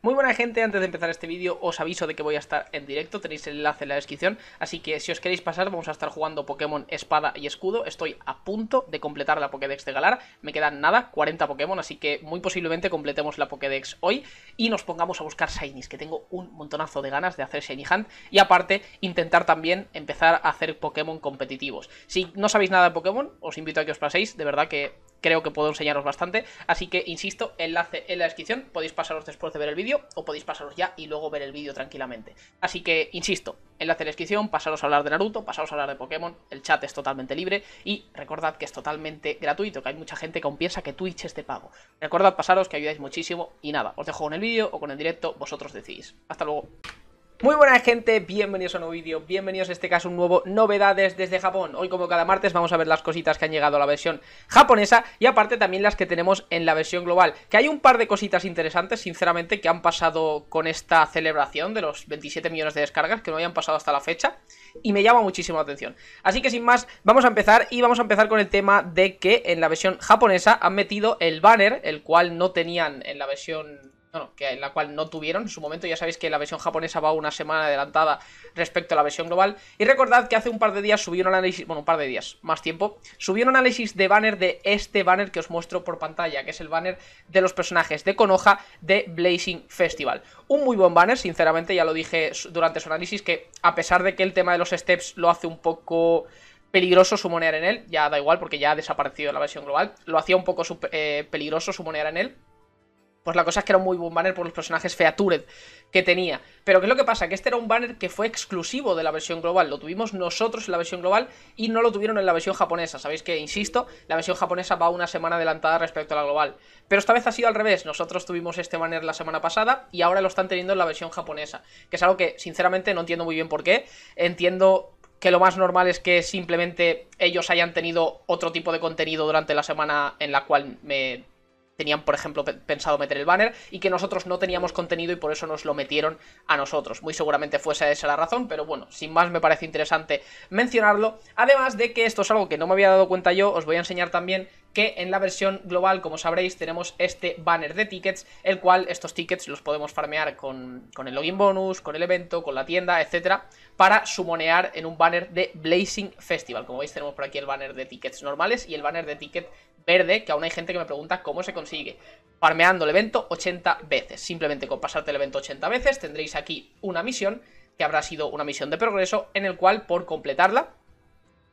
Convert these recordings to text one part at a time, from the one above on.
Muy buena gente, antes de empezar este vídeo os aviso de que voy a estar en directo, tenéis el enlace en la descripción, así que si os queréis pasar vamos a estar jugando Pokémon Espada y Escudo, estoy a punto de completar la Pokédex de Galar, me quedan nada, 40 Pokémon, así que muy posiblemente completemos la Pokédex hoy y nos pongamos a buscar Shinies, que tengo un montonazo de ganas de hacer Shiny Hunt y aparte intentar también empezar a hacer Pokémon competitivos. Si no sabéis nada de Pokémon, os invito a que os paséis, de verdad que creo que puedo enseñaros bastante. Así que, insisto, enlace en la descripción, podéis pasaros después de ver el vídeo o podéis pasaros ya y luego ver el vídeo tranquilamente. Así que, insisto, enlace en la descripción, pasaros a hablar de Naruto, pasaros a hablar de Pokémon, el chat es totalmente libre y recordad que es totalmente gratuito, que hay mucha gente que aún piensa que Twitch es de pago. Recordad pasaros que ayudáis muchísimo y nada, os dejo con el vídeo o con el directo, vosotros decidís. Hasta luego. Muy buena gente, bienvenidos a un nuevo vídeo, bienvenidos en este caso un nuevo Novedades desde Japón Hoy como cada martes vamos a ver las cositas que han llegado a la versión japonesa y aparte también las que tenemos en la versión global Que hay un par de cositas interesantes sinceramente que han pasado con esta celebración de los 27 millones de descargas que no habían pasado hasta la fecha Y me llama muchísimo la atención Así que sin más, vamos a empezar y vamos a empezar con el tema de que en la versión japonesa han metido el banner El cual no tenían en la versión bueno, que la cual no tuvieron en su momento. Ya sabéis que la versión japonesa va una semana adelantada respecto a la versión global. Y recordad que hace un par de días subí un análisis, bueno, un par de días, más tiempo, subieron un análisis de banner de este banner que os muestro por pantalla, que es el banner de los personajes de Konoha de Blazing Festival. Un muy buen banner, sinceramente, ya lo dije durante su análisis, que a pesar de que el tema de los steps lo hace un poco peligroso sumonear en él, ya da igual porque ya ha desaparecido la versión global, lo hacía un poco eh, peligroso sumonear en él pues la cosa es que era un muy buen banner por los personajes Featured que tenía. Pero ¿qué es lo que pasa? Que este era un banner que fue exclusivo de la versión global. Lo tuvimos nosotros en la versión global y no lo tuvieron en la versión japonesa. Sabéis que, insisto, la versión japonesa va una semana adelantada respecto a la global. Pero esta vez ha sido al revés. Nosotros tuvimos este banner la semana pasada y ahora lo están teniendo en la versión japonesa. Que es algo que, sinceramente, no entiendo muy bien por qué. Entiendo que lo más normal es que simplemente ellos hayan tenido otro tipo de contenido durante la semana en la cual me tenían, por ejemplo, pensado meter el banner y que nosotros no teníamos contenido y por eso nos lo metieron a nosotros. Muy seguramente fuese esa la razón, pero bueno, sin más me parece interesante mencionarlo. Además de que esto es algo que no me había dado cuenta yo, os voy a enseñar también que en la versión global, como sabréis, tenemos este banner de tickets, el cual estos tickets los podemos farmear con, el login bonus, con el evento, con la tienda, etcétera, para sumonear en un banner de Blazing Festival. Como veis, tenemos por aquí el banner de tickets normales y el banner de ticket verde, que aún hay gente que me pregunta cómo se consigue. Farmeando el evento 80 veces. Simplemente con pasarte el evento 80 veces tendréis aquí una misión, que habrá sido una misión de progreso, en el cual por completarla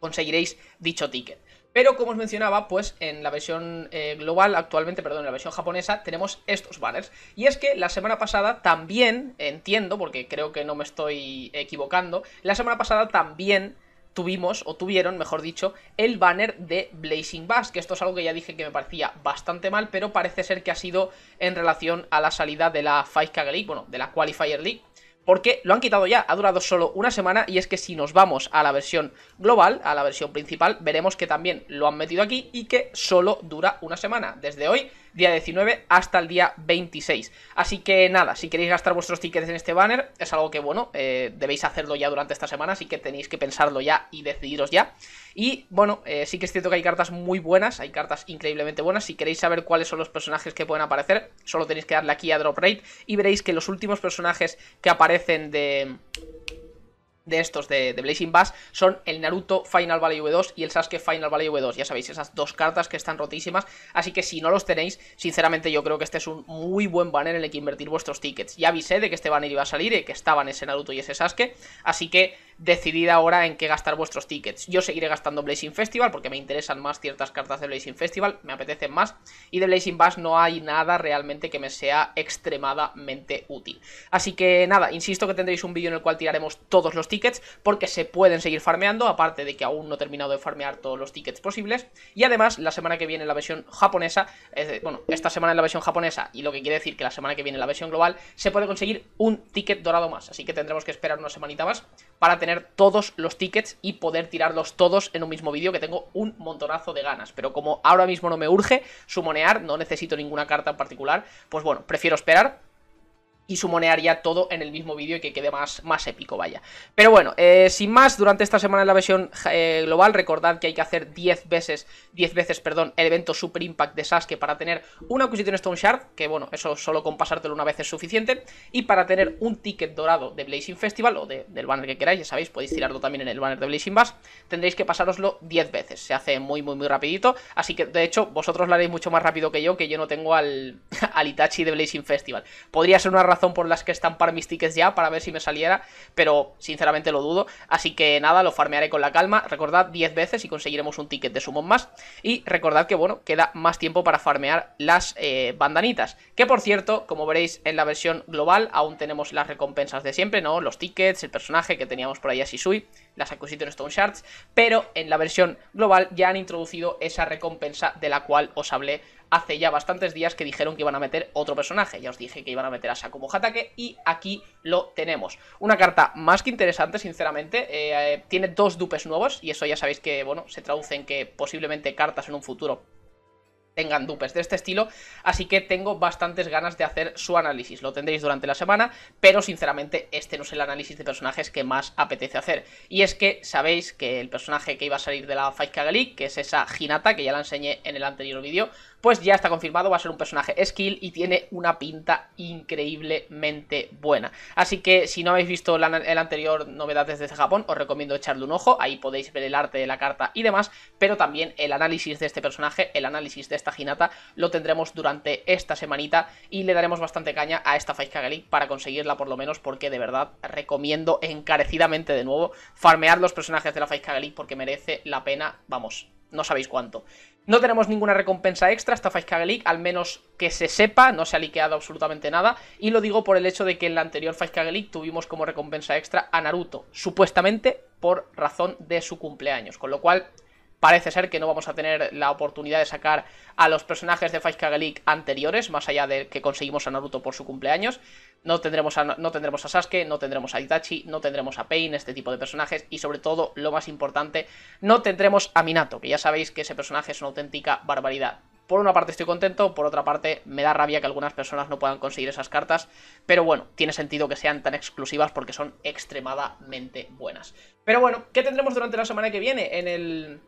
conseguiréis dicho ticket. Pero como os mencionaba, pues en la versión eh, global, actualmente, perdón, en la versión japonesa, tenemos estos banners. Y es que la semana pasada también, entiendo, porque creo que no me estoy equivocando, la semana pasada también tuvimos, o tuvieron, mejor dicho, el banner de Blazing Bass, que esto es algo que ya dije que me parecía bastante mal, pero parece ser que ha sido en relación a la salida de la 5 League, bueno, de la Qualifier League, porque lo han quitado ya, ha durado solo una semana y es que si nos vamos a la versión global, a la versión principal, veremos que también lo han metido aquí y que solo dura una semana. Desde hoy día 19 hasta el día 26. Así que nada, si queréis gastar vuestros tickets en este banner, es algo que, bueno, eh, debéis hacerlo ya durante esta semana, así que tenéis que pensarlo ya y decidiros ya. Y bueno, eh, sí que es cierto que hay cartas muy buenas, hay cartas increíblemente buenas. Si queréis saber cuáles son los personajes que pueden aparecer, solo tenéis que darle aquí a Drop Rate y veréis que los últimos personajes que aparecen de de estos de, Blazing Bass son el Naruto Final Valley V2 y el Sasuke Final Valley V2. Ya sabéis, esas dos cartas que están rotísimas. Así que si no los tenéis, sinceramente yo creo que este es un muy buen banner en el que invertir vuestros tickets. Ya avisé de que este banner iba a salir y que estaban ese Naruto y ese Sasuke. Así que decidida ahora en qué gastar vuestros tickets. Yo seguiré gastando Blazing Festival porque me interesan más ciertas cartas de Blazing Festival, me apetecen más. Y de Blazing Bass no hay nada realmente que me sea extremadamente útil. Así que nada, insisto que tendréis un vídeo en el cual tiraremos todos los tickets porque se pueden seguir farmeando, aparte de que aún no he terminado de farmear todos los tickets posibles. Y además, la semana que viene la versión japonesa, bueno, esta semana en la versión japonesa y lo que quiere decir que la semana que viene la versión global, se puede conseguir un ticket dorado más. Así que tendremos que esperar una semanita más para tener todos los tickets y poder tirarlos todos en un mismo vídeo que tengo un montonazo de ganas. Pero como ahora mismo no me urge sumonear, no necesito ninguna carta en particular, pues bueno, prefiero esperar y sumonear ya todo en el mismo vídeo y que quede más, más épico, vaya. Pero bueno, eh, sin más, durante esta semana en la versión eh, global, recordad que hay que hacer 10 veces, 10 veces, perdón, el evento Super Impact de Sasuke para tener una Acquisition Stone Shard, que bueno, eso solo con pasártelo una vez es suficiente, y para tener un ticket dorado de Blazing Festival, o del banner que queráis, ya sabéis, podéis tirarlo también en el banner de Blazing Bass, tendréis que pasároslo 10 veces, se hace muy, muy, muy rapidito, así que de hecho, vosotros lo haréis mucho más rápido que yo, que yo no tengo al, al Itachi de Blazing Festival. Podría ser una razón por las que estampar mis tickets ya para ver si me saliera, pero sinceramente lo dudo. Así que nada, lo farmearé con la calma. Recordad 10 veces y conseguiremos un ticket de summon más. Y recordad que, bueno, queda más tiempo para farmear las eh, bandanitas. Que por cierto, como veréis en la versión global, aún tenemos las recompensas de siempre, ¿no? Los tickets, el personaje que teníamos por ahí a Shisui, las en Stone Shards, pero en la versión global ya han introducido esa recompensa de la cual os hablé hace ya bastantes días que dijeron que iban a meter otro personaje. Ya os dije que iban a meter a Sakumo Hatake y aquí lo tenemos. Una carta más que interesante, sinceramente. Eh, eh, tiene dos dupes nuevos y eso ya sabéis que, bueno, se traduce en que posiblemente cartas en un futuro tengan dupes de este estilo, así que tengo bastantes ganas de hacer su análisis, lo tendréis durante la semana, pero sinceramente este no es el análisis de personajes que más apetece hacer, y es que sabéis que el personaje que iba a salir de la Fight League, que es esa Hinata, que ya la enseñé en el anterior vídeo, pues ya está confirmado, va a ser un personaje skill y tiene una pinta increíblemente buena. Así que si no habéis visto el anterior Novedades desde Japón, os recomiendo echarle un ojo, ahí podéis ver el arte de la carta y demás, pero también el análisis de este personaje, el análisis de esta Ginata lo tendremos durante esta semanita y le daremos bastante caña a esta Faiz Kagali para conseguirla por lo menos, porque de verdad recomiendo encarecidamente de nuevo farmear los personajes de la Faiz Kagali porque merece la pena, vamos, no sabéis cuánto. No tenemos ninguna recompensa extra hasta Five League, al menos que se sepa, no se ha liqueado absolutamente nada. Y lo digo por el hecho de que en la anterior Five League tuvimos como recompensa extra a Naruto, supuestamente por razón de su cumpleaños. Con lo cual, Parece ser que no vamos a tener la oportunidad de sacar a los personajes de Fight Kagalik anteriores, más allá de que conseguimos a Naruto por su cumpleaños. No tendremos, a, no tendremos a Sasuke, no tendremos a Itachi, no tendremos a Pain, este tipo de personajes. Y sobre todo, lo más importante, no tendremos a Minato, que ya sabéis que ese personaje es una auténtica barbaridad. Por una parte estoy contento, por otra parte me da rabia que algunas personas no puedan conseguir esas cartas, pero bueno, tiene sentido que sean tan exclusivas porque son extremadamente buenas. Pero bueno, ¿qué tendremos durante la semana que viene en el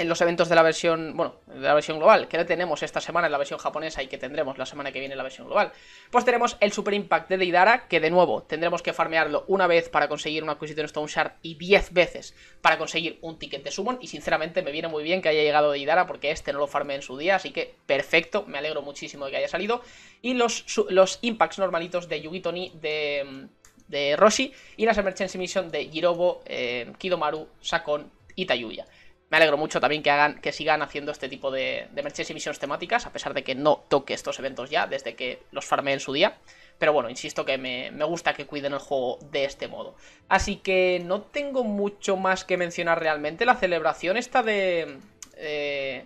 en los eventos de la versión, bueno, de la versión global, que no tenemos esta semana en la versión japonesa y que tendremos la semana que viene en la versión global. Pues tenemos el Super Impact de Deidara, que de nuevo tendremos que farmearlo una vez para conseguir una Acquisition Stone Shard y 10 veces para conseguir un ticket de Summon. Y sinceramente me viene muy bien que haya llegado Deidara porque este no lo farme en su día, así que perfecto, me alegro muchísimo de que haya salido. Y los, los Impacts normalitos de Yugitoni de, de Roshi y las Emergency Mission de Girobo, eh, Kidomaru, Sakon y Tayuya me alegro mucho también que hagan, que sigan haciendo este tipo de, de y misiones temáticas, a pesar de que no toque estos eventos ya, desde que los farmé en su día. Pero bueno, insisto que me, gusta que cuiden el juego de este modo. Así que no tengo mucho más que mencionar realmente. La celebración esta de. Eh,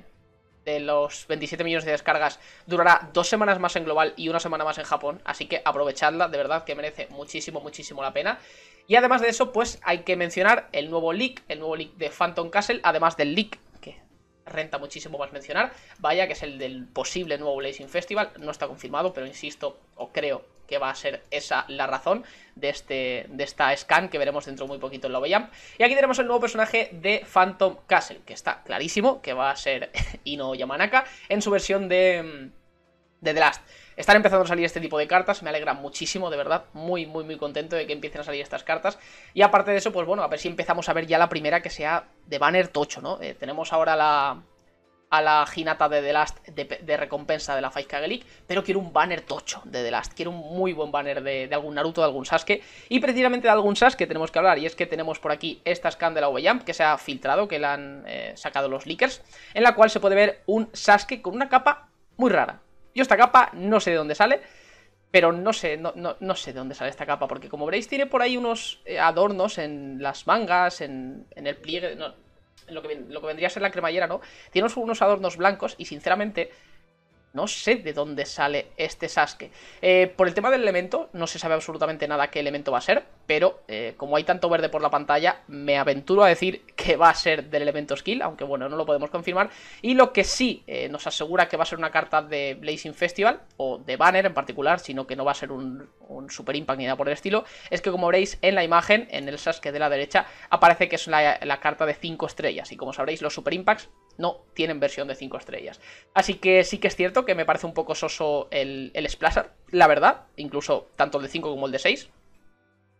de los 27 millones de descargas durará dos semanas más en global y una semana más en Japón, así que aprovechadla, de verdad que merece muchísimo, muchísimo la pena. Y además de eso, pues hay que mencionar el nuevo leak, el nuevo leak de Phantom Castle, además del leak que renta muchísimo más mencionar, vaya, que es el del posible nuevo Blazing Festival, no está confirmado, pero insisto, o creo que va a ser esa la razón de, este, de esta scan que veremos dentro muy poquito en Love Y aquí tenemos el nuevo personaje de Phantom Castle, que está clarísimo que va a ser Ino Yamanaka en su versión de, de The Last. Están empezando a salir este tipo de cartas, me alegra muchísimo, de verdad, muy, muy, muy contento de que empiecen a salir estas cartas. Y aparte de eso, pues bueno, a ver si empezamos a ver ya la primera que sea de banner tocho, ¿no? Eh, tenemos ahora la, a la ginata de The Last de, recompensa de la Faizka Gelik, pero quiero un banner tocho de The Last, quiero un muy buen banner de, algún Naruto, de algún Sasuke, y precisamente de algún Sasuke tenemos que hablar, y es que tenemos por aquí esta scan de la Jump que se ha filtrado, que la han eh, sacado los leakers, en la cual se puede ver un Sasuke con una capa muy rara. Yo esta capa no sé de dónde sale, pero no sé, no, sé de dónde sale esta capa, porque como veréis tiene por ahí unos eh, adornos en las mangas, en, el pliegue, lo que, vendría a ser la cremallera, ¿no? Tiene unos adornos blancos y sinceramente no sé de dónde sale este Sasuke. Eh, por el tema del elemento, no se sabe absolutamente nada qué elemento va a ser, pero eh, como hay tanto verde por la pantalla, me aventuro a decir que va a ser del elemento skill, aunque bueno, no lo podemos confirmar. Y lo que sí eh, nos asegura que va a ser una carta de Blazing Festival, o de Banner en particular, sino que no va a ser un, Super Impact ni nada por el estilo, es que como veréis en la imagen, en el Sasuke de la derecha, aparece que es la, la carta de 5 estrellas. Y como sabréis, los Super Impacts no tienen versión de 5 estrellas. Así que sí que es cierto que me parece un poco soso el, el la verdad, incluso tanto el de 5 como el de 6.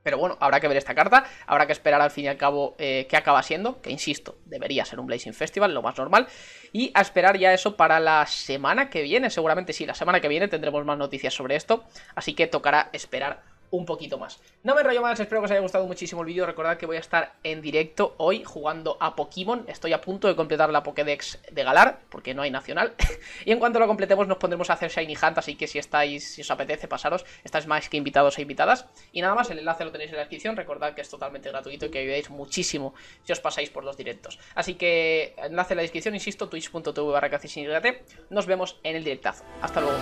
Pero bueno, habrá que ver esta carta, habrá que esperar al fin y al cabo eh, qué acaba siendo, que insisto, debería ser un Blazing Festival, lo más normal, y a esperar ya eso para la semana que viene, seguramente sí, la semana que viene tendremos más noticias sobre esto, así que tocará esperar un poquito más. No me enrollo más, espero que os haya gustado muchísimo el vídeo. Recordad que voy a estar en directo hoy jugando a Pokémon. Estoy a punto de completar la Pokédex de Galar, porque no hay nacional. y en cuanto lo completemos nos pondremos a hacer Shiny Hunt, así que si estáis, si os apetece pasaros, estáis más que invitados e invitadas. Y nada más, el enlace lo tenéis en la descripción. Recordad que es totalmente gratuito y que ayudáis muchísimo si os pasáis por los directos. Así que enlace en la descripción, insisto, twitch.tv barra Nos vemos en el directazo. Hasta luego.